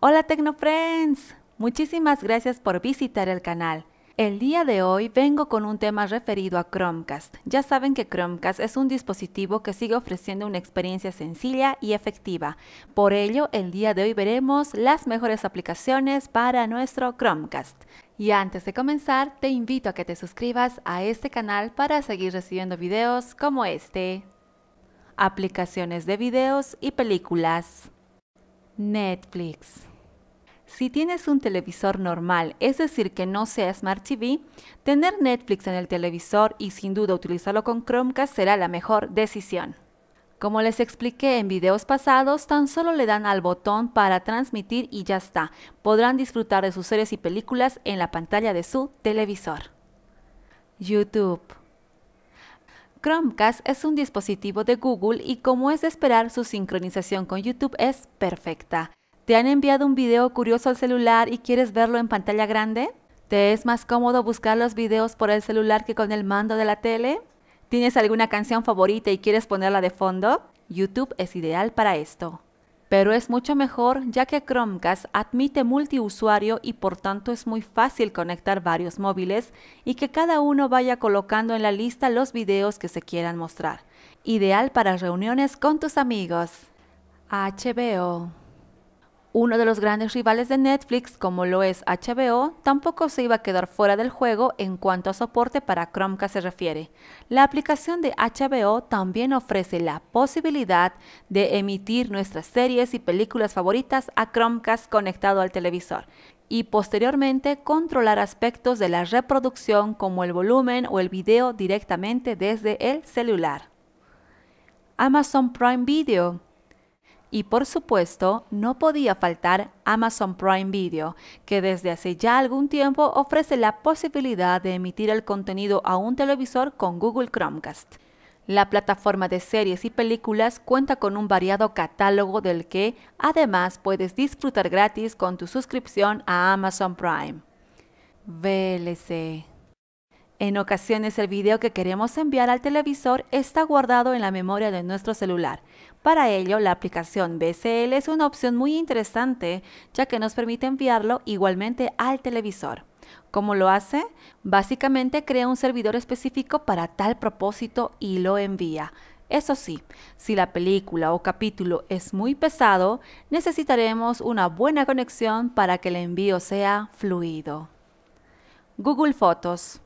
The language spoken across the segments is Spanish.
Hola Tecnofriends, muchísimas gracias por visitar el canal. El día de hoy vengo con un tema referido a Chromecast. Ya saben que Chromecast es un dispositivo que sigue ofreciendo una experiencia sencilla y efectiva. Por ello, el día de hoy veremos las mejores aplicaciones para nuestro Chromecast. Y antes de comenzar, te invito a que te suscribas a este canal para seguir recibiendo videos como este. Aplicaciones de videos y películas. Netflix. Si tienes un televisor normal, es decir, que no sea Smart TV, tener Netflix en el televisor y sin duda utilizarlo con Chromecast será la mejor decisión. Como les expliqué en videos pasados, tan solo le dan al botón para transmitir y ya está. Podrán disfrutar de sus series y películas en la pantalla de su televisor. YouTube. Chromecast es un dispositivo de Google y como es de esperar, su sincronización con YouTube es perfecta. ¿Te han enviado un video curioso al celular y quieres verlo en pantalla grande? ¿Te es más cómodo buscar los videos por el celular que con el mando de la tele? ¿Tienes alguna canción favorita y quieres ponerla de fondo? YouTube es ideal para esto. Pero es mucho mejor ya que Chromecast admite multiusuario y por tanto es muy fácil conectar varios móviles y que cada uno vaya colocando en la lista los videos que se quieran mostrar. Ideal para reuniones con tus amigos. HBO. Uno de los grandes rivales de Netflix, como lo es HBO, tampoco se iba a quedar fuera del juego en cuanto a soporte para Chromecast se refiere. La aplicación de HBO también ofrece la posibilidad de emitir nuestras series y películas favoritas a Chromecast conectado al televisor y posteriormente controlar aspectos de la reproducción como el volumen o el video directamente desde el celular. Amazon Prime Video y por supuesto, no podía faltar Amazon Prime Video, que desde hace ya algún tiempo ofrece la posibilidad de emitir el contenido a un televisor con Google Chromecast. La plataforma de series y películas cuenta con un variado catálogo del que además puedes disfrutar gratis con tu suscripción a Amazon Prime. VLC en ocasiones el video que queremos enviar al televisor está guardado en la memoria de nuestro celular. Para ello, la aplicación BCL es una opción muy interesante, ya que nos permite enviarlo igualmente al televisor. ¿Cómo lo hace? Básicamente crea un servidor específico para tal propósito y lo envía. Eso sí, si la película o capítulo es muy pesado, necesitaremos una buena conexión para que el envío sea fluido. Google Fotos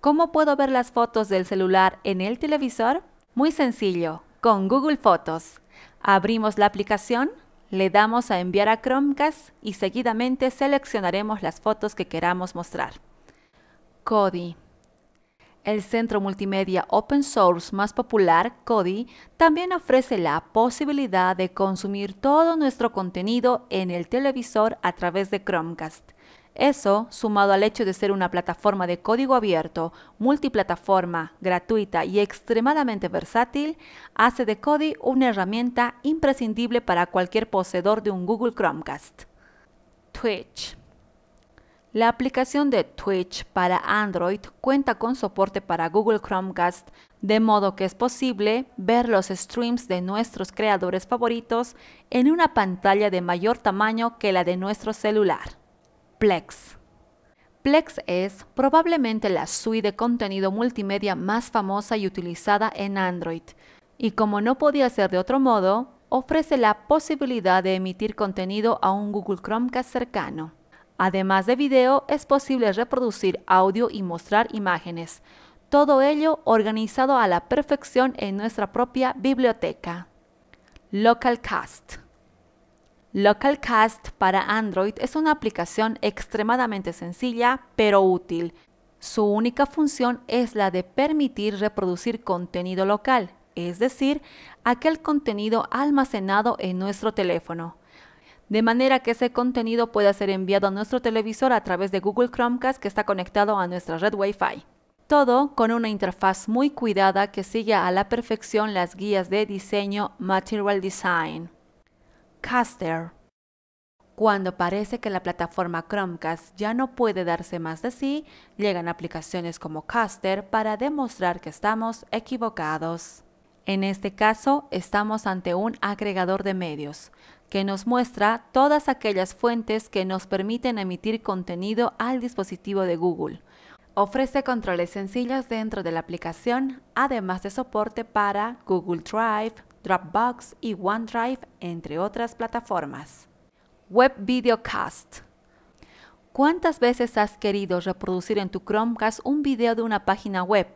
¿Cómo puedo ver las fotos del celular en el televisor? Muy sencillo, con Google Fotos. Abrimos la aplicación, le damos a enviar a Chromecast y seguidamente seleccionaremos las fotos que queramos mostrar. Kodi. El centro multimedia open source más popular, Kodi, también ofrece la posibilidad de consumir todo nuestro contenido en el televisor a través de Chromecast. Eso, sumado al hecho de ser una plataforma de código abierto, multiplataforma, gratuita y extremadamente versátil, hace de Kodi una herramienta imprescindible para cualquier poseedor de un Google Chromecast. Twitch. La aplicación de Twitch para Android cuenta con soporte para Google Chromecast, de modo que es posible ver los streams de nuestros creadores favoritos en una pantalla de mayor tamaño que la de nuestro celular. Plex. Plex es probablemente la suite de contenido multimedia más famosa y utilizada en Android, y como no podía ser de otro modo, ofrece la posibilidad de emitir contenido a un Google Chromecast cercano. Además de video, es posible reproducir audio y mostrar imágenes, todo ello organizado a la perfección en nuestra propia biblioteca. Localcast Localcast para Android es una aplicación extremadamente sencilla pero útil. Su única función es la de permitir reproducir contenido local, es decir, aquel contenido almacenado en nuestro teléfono. De manera que ese contenido pueda ser enviado a nuestro televisor a través de Google Chromecast que está conectado a nuestra red Wi-Fi. Todo con una interfaz muy cuidada que sigue a la perfección las guías de diseño Material Design. Caster. Cuando parece que la plataforma Chromecast ya no puede darse más de sí, llegan aplicaciones como Caster para demostrar que estamos equivocados. En este caso, estamos ante un agregador de medios, que nos muestra todas aquellas fuentes que nos permiten emitir contenido al dispositivo de Google. Ofrece controles sencillos dentro de la aplicación, además de soporte para Google Drive, Dropbox y OneDrive, entre otras plataformas. Web Videocast. ¿Cuántas veces has querido reproducir en tu Chromecast un video de una página web?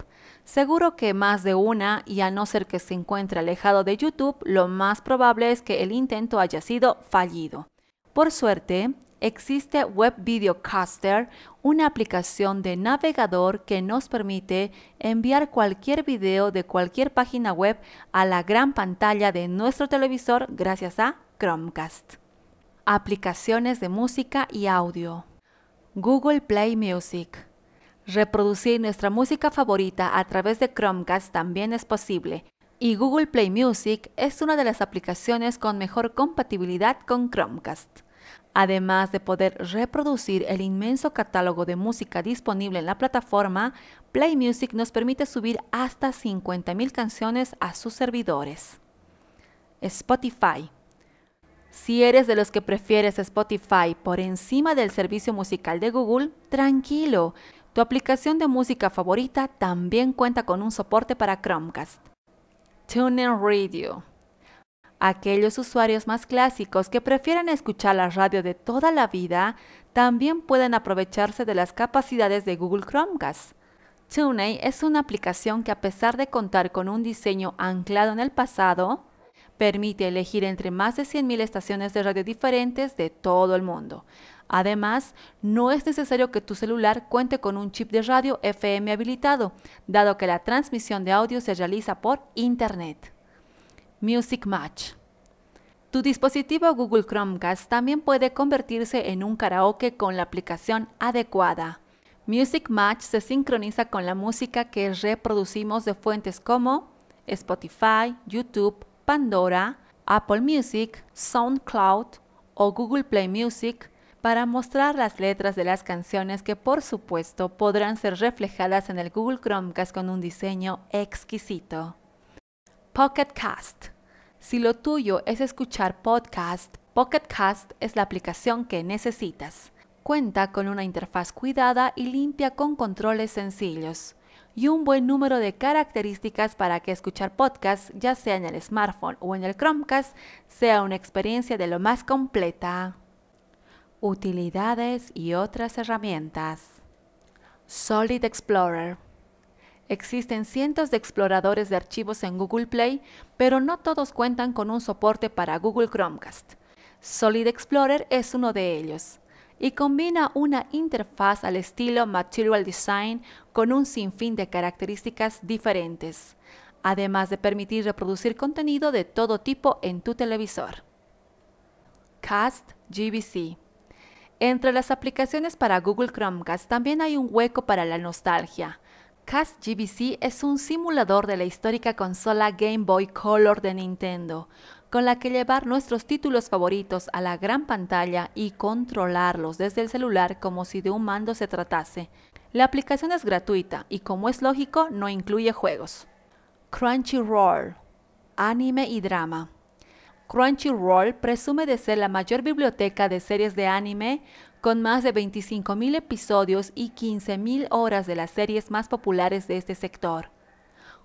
Seguro que más de una y a no ser que se encuentre alejado de YouTube, lo más probable es que el intento haya sido fallido. Por suerte, existe Web Caster, una aplicación de navegador que nos permite enviar cualquier video de cualquier página web a la gran pantalla de nuestro televisor gracias a Chromecast. Aplicaciones de música y audio. Google Play Music. Reproducir nuestra música favorita a través de Chromecast también es posible y Google Play Music es una de las aplicaciones con mejor compatibilidad con Chromecast además de poder reproducir el inmenso catálogo de música disponible en la plataforma, Play Music nos permite subir hasta 50.000 canciones a sus servidores. Spotify. Si eres de los que prefieres Spotify por encima del servicio musical de Google, tranquilo, tu aplicación de música favorita también cuenta con un soporte para Chromecast. TuneIn Radio Aquellos usuarios más clásicos que prefieren escuchar la radio de toda la vida también pueden aprovecharse de las capacidades de Google Chromecast. TuneIn es una aplicación que a pesar de contar con un diseño anclado en el pasado, permite elegir entre más de 100.000 estaciones de radio diferentes de todo el mundo. Además, no es necesario que tu celular cuente con un chip de radio FM habilitado, dado que la transmisión de audio se realiza por Internet. Music Match. Tu dispositivo Google Chromecast también puede convertirse en un karaoke con la aplicación adecuada. Music Match se sincroniza con la música que reproducimos de fuentes como Spotify, YouTube, Pandora, Apple Music, SoundCloud o Google Play Music para mostrar las letras de las canciones que por supuesto podrán ser reflejadas en el Google Chromecast con un diseño exquisito. Pocket Cast si lo tuyo es escuchar podcast, Pocket es la aplicación que necesitas. Cuenta con una interfaz cuidada y limpia con controles sencillos y un buen número de características para que escuchar podcast, ya sea en el smartphone o en el Chromecast, sea una experiencia de lo más completa. Utilidades y otras herramientas. Solid Explorer Existen cientos de exploradores de archivos en Google Play, pero no todos cuentan con un soporte para Google Chromecast. Solid Explorer es uno de ellos y combina una interfaz al estilo Material Design con un sinfín de características diferentes, además de permitir reproducir contenido de todo tipo en tu televisor. Cast GBC entre las aplicaciones para Google Chromecast también hay un hueco para la nostalgia. Cast GBC es un simulador de la histórica consola Game Boy Color de Nintendo, con la que llevar nuestros títulos favoritos a la gran pantalla y controlarlos desde el celular como si de un mando se tratase. La aplicación es gratuita y como es lógico no incluye juegos. Crunchyroll, anime y drama. Crunchyroll presume de ser la mayor biblioteca de series de anime, con más de 25.000 episodios y 15.000 horas de las series más populares de este sector.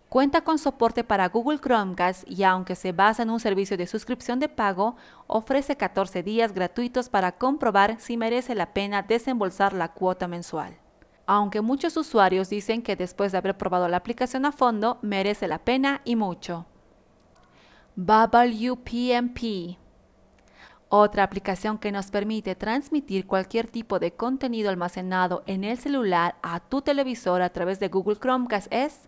Cuenta con soporte para Google Chromecast y aunque se basa en un servicio de suscripción de pago, ofrece 14 días gratuitos para comprobar si merece la pena desembolsar la cuota mensual. Aunque muchos usuarios dicen que después de haber probado la aplicación a fondo, merece la pena y mucho. Bubble UPMP otra aplicación que nos permite transmitir cualquier tipo de contenido almacenado en el celular a tu televisor a través de Google Chromecast es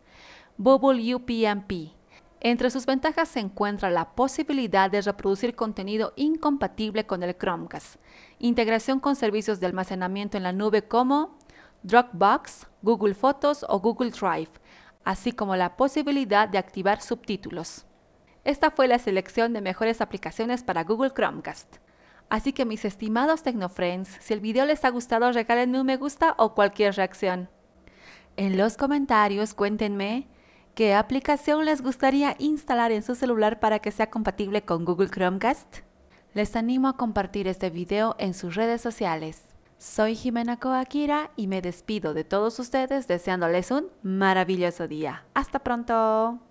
Bubble UPnP. Entre sus ventajas se encuentra la posibilidad de reproducir contenido incompatible con el Chromecast, integración con servicios de almacenamiento en la nube como Dropbox, Google Fotos o Google Drive, así como la posibilidad de activar subtítulos. Esta fue la selección de mejores aplicaciones para Google Chromecast. Así que mis estimados Tecnofriends, si el video les ha gustado regálenme un me gusta o cualquier reacción. En los comentarios cuéntenme qué aplicación les gustaría instalar en su celular para que sea compatible con Google Chromecast. Les animo a compartir este video en sus redes sociales. Soy Jimena Coaquira y me despido de todos ustedes deseándoles un maravilloso día. Hasta pronto.